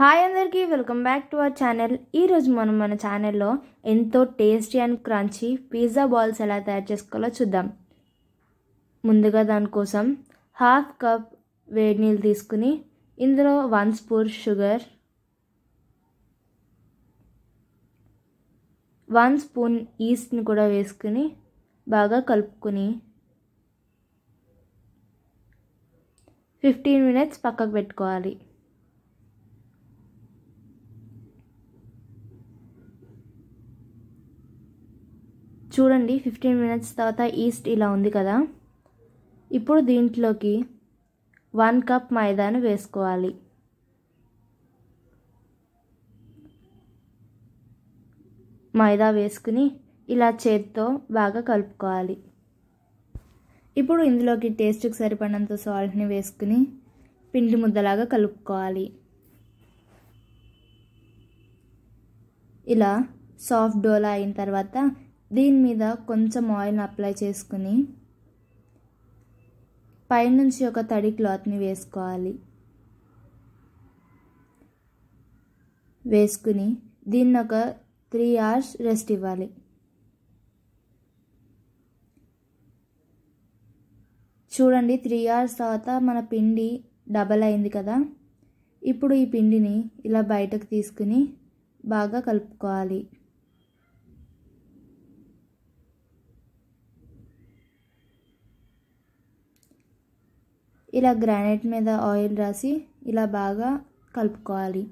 hi అందరికీ welcome back to our channel ఈరోజు మనం మన ఛానల్లో ఎంతో tasty and crunchy pizza balls ఎలా తయారు చేసుకోవాలో చూద్దాం ముందుగా దానికోసం హాఫ్ కప్ వేడి నీళ్ళు తీసుకుని ఇందులో one spoon sugar one spoon ఈస్ట్ని కూడా వేసుకుని బాగా కలుపుకుని ఫిఫ్టీన్ మినిట్స్ పక్కకు పెట్టుకోవాలి చూడండి ఫిఫ్టీన్ మినిట్స్ తర్వాత ఈస్ట్ ఇలా ఉంది కదా ఇప్పుడు దీంట్లోకి వన్ కప్ మైదాను వేసుకోవాలి మైదా వేసుకుని ఇలా చేత్తో బాగా కలుపుకోవాలి ఇప్పుడు ఇందులోకి టేస్ట్కి సరిపడినంత సాల్ట్ని వేసుకుని పిండి ముద్దలాగా కలుపుకోవాలి ఇలా సాఫ్ట్ డోలా అయిన తర్వాత దీని మీద కొంచెం ఆయిల్ అప్లై చేసుకుని పైనుంచి ఒక తడి క్లాత్ని వేసుకోవాలి వేసుకుని దీన్ని ఒక త్రీ అవర్స్ రెస్ట్ ఇవ్వాలి చూడండి త్రీ అవర్స్ తర్వాత మన పిండి డబల్ అయింది కదా ఇప్పుడు ఈ పిండిని ఇలా బయటకు తీసుకుని బాగా కలుపుకోవాలి ఇలా గ్రానైట్ మీద ఆయిల్ రాసి ఇలా బాగా కలుపుకోవాలి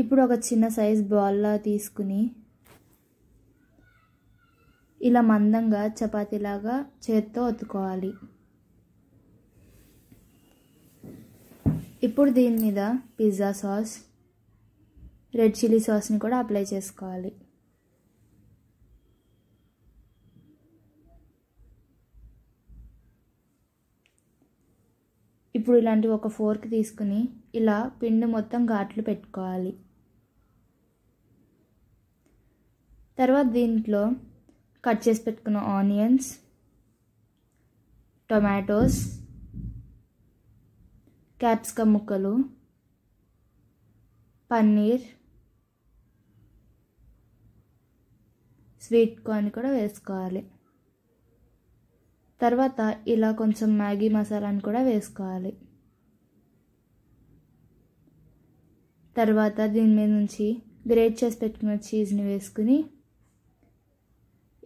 ఇప్పుడు ఒక చిన్న సైజ్ బాల్లా తీసుకుని ఇలా మందంగా చపాతీలాగా చేత్తో ఒత్తుకోవాలి ఇప్పుడు దీని మీద పిజ్జా సాస్ రెడ్ చిల్లీ సాస్ని కూడా అప్లై చేసుకోవాలి ఇప్పుడు ఇలాంటి ఒక ఫోర్క్ తీసుకుని ఇలా పిండి మొత్తం ఘాట్లు పెట్టుకోవాలి తర్వాత దీంట్లో కట్ చేసి పెట్టుకున్న ఆనియన్స్ టొమాటోస్ క్యాప్సికమ్ ముక్కలు పన్నీర్ స్వీట్ కార్న్ కూడా వేసుకోవాలి తర్వాత ఇలా కొంచెం మ్యాగీ మసాలాను కూడా వేసుకోవాలి తర్వాత దీని మీద నుంచి గ్రేట్ చేసి పెట్టుకున్న చీజ్ని వేసుకుని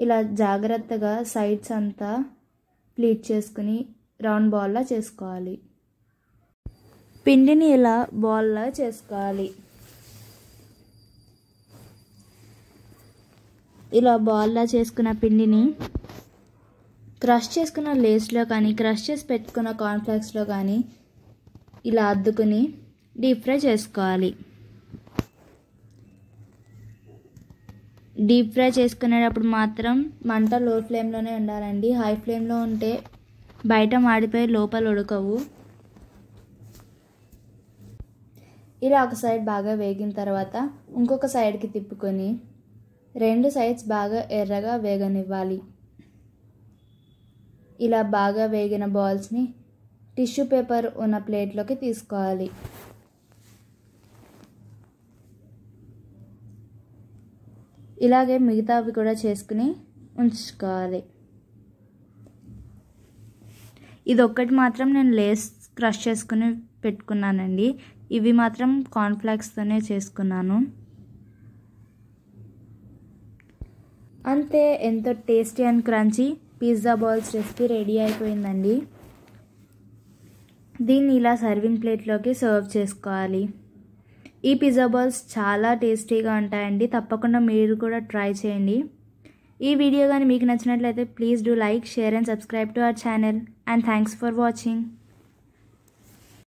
ఇలా జాగ్రత్తగా సైడ్స్ అంతా ప్లీట్ చేసుకుని రౌండ్ బాల్లా చేసుకోవాలి పిండిని ఇలా బాల్లా చేసుకోవాలి ఇలా బాల్లా చేసుకున్న పిండిని క్రష్ చేసుకున్న లేస్లో కానీ క్రష్ చేసి పెట్టుకున్న కార్న్ఫ్లాక్స్లో కానీ ఇలా అద్దుకుని డీప్ ఫ్రై చేసుకోవాలి డీప్ ఫ్రై చేసుకునేటప్పుడు మాత్రం మంట లో ఫ్లేమ్లోనే ఉండాలండి హై ఫ్లేమ్లో ఉంటే బయట మాడిపోయి లోపల ఉడకవు ఇలా ఒక సైడ్ బాగా వేగిన తర్వాత ఇంకొక సైడ్కి తిప్పుకొని రెండు సైడ్స్ బాగా ఎర్రగా వేగనివ్వాలి ఇలా బాగా వేగిన బాల్స్ని టిష్యూ పేపర్ ఉన్న ప్లేట్లోకి తీసుకోవాలి ఇలాగే మిగతావి కూడా చేసుకుని ఉంచుకోవాలి ఇది ఒక్కటి మాత్రం నేను లేస్ క్రష్ చేసుకుని పెట్టుకున్నానండి ఇవి మాత్రం కార్న్ఫ్లాక్స్తోనే చేసుకున్నాను అంతే ఎంతో tasty and crunchy pizza balls recipe ready అయిపోయిందండి దీన్ని ఇలా సర్వింగ్ ప్లేట్లోకి సర్వ్ చేసుకోవాలి ఈ పిజ్జా బాల్స్ చాలా టేస్టీగా ఉంటాయండి తప్పకుండా మీరు కూడా ట్రై చేయండి ఈ వీడియో కానీ మీకు నచ్చినట్లయితే please do like share and subscribe to our channel and thanks for watching